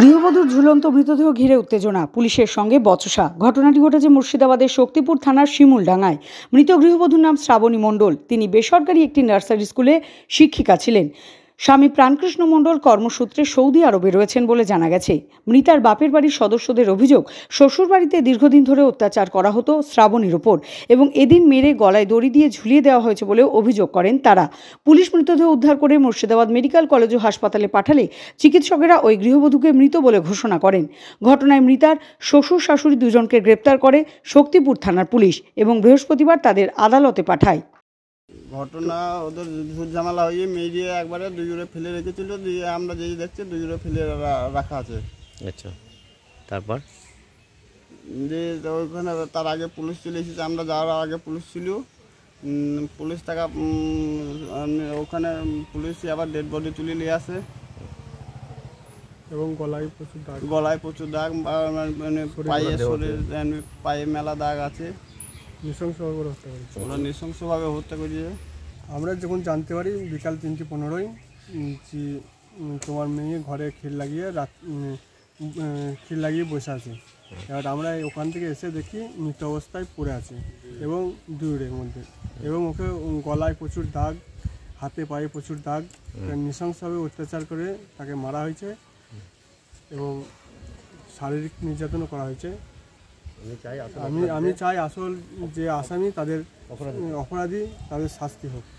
গৃহবধূর ঝুলন্ত মৃতদেহ ঘিরে উত্তেজনা পুলিশের সঙ্গে বচসা ঘটনাটি ঘটেছে মুর্শিদাবাদের শক্তিপুর থানার শিমুলডাঙ্গায় মৃত গৃহবধূর নাম শ্রাবণী মণ্ডল তিনি বেসরকারি একটি নার্সারি স্কুলে শিক্ষিকা ছিলেন স্বামী প্রাণকৃষ্ণ মণ্ডল কর্মসূত্রে সৌদি আরবে রয়েছেন বলে জানা গেছে মৃতার বাপের বাড়ির সদস্যদের অভিযোগ শ্বশুরবাড়িতে দীর্ঘদিন ধরে অত্যাচার করা হতো শ্রাবণীর ওপর এবং এদিন মেরে গলায় দড়ি দিয়ে ঝুলিয়ে দেওয়া হয়েছে বলেও অভিযোগ করেন তারা পুলিশ মৃতদেহ উদ্ধার করে মুর্শিদাবাদ মেডিকেল কলেজ ও হাসপাতালে পাঠালে চিকিৎসকেরা ওই গৃহবধূকে মৃত বলে ঘোষণা করেন ঘটনায় মৃতার শ্বশুর শাশুড়ি দুজনকে গ্রেপ্তার করে শক্তিপুর থানার পুলিশ এবং বৃহস্পতিবার তাদের আদালতে পাঠায় ঘটনা ওদের ঝুট ঝামেলা হয়ে মেয়ে একবারে জোরে ফেলে রেখেছিল দিয়ে আমরা যেই দেখছি জোরে ফেলে রাখা আছে আচ্ছা তারপর যে ওইখানে তার আগে পুলিশ চলে এসেছে আমরা যাওয়ার আগে পুলিশ ছিল পুলিশ থাকা ওখানে পুলিশ আবার ডেড বডি তুলে নিয়ে আসে এবং গলায় প্রচুর দাগ গলায় প্রচুর দাগ মানে, মানে পায়ে শরীর পায়ে মেলা দাগ আছে নৃশংসভাবে ওরা হত্যা করেছে ওরা নৃশংসভাবে হত্যা করেছে আমরা যখন জানতে পারি বিকাল তিনটে পনেরোই যে তোমার মেয়ে ঘরে খিল লাগিয়ে রাত খিল লাগিয়ে বসে আছে এবার আমরা ওখান থেকে এসে দেখি মৃত অবস্থায় পড়ে আছে এবং দূরের মধ্যে এবং ওকে গলায় প্রচুর দাগ হাতে পায়ে প্রচুর দাগ নৃশংসভাবে অত্যাচার করে তাকে মারা হয়েছে এবং শারীরিক নির্যাতনও করা হয়েছে আমি আমি চাই আসল যে আসামি তাদের অপরাধী তাদের শাস্তি হোক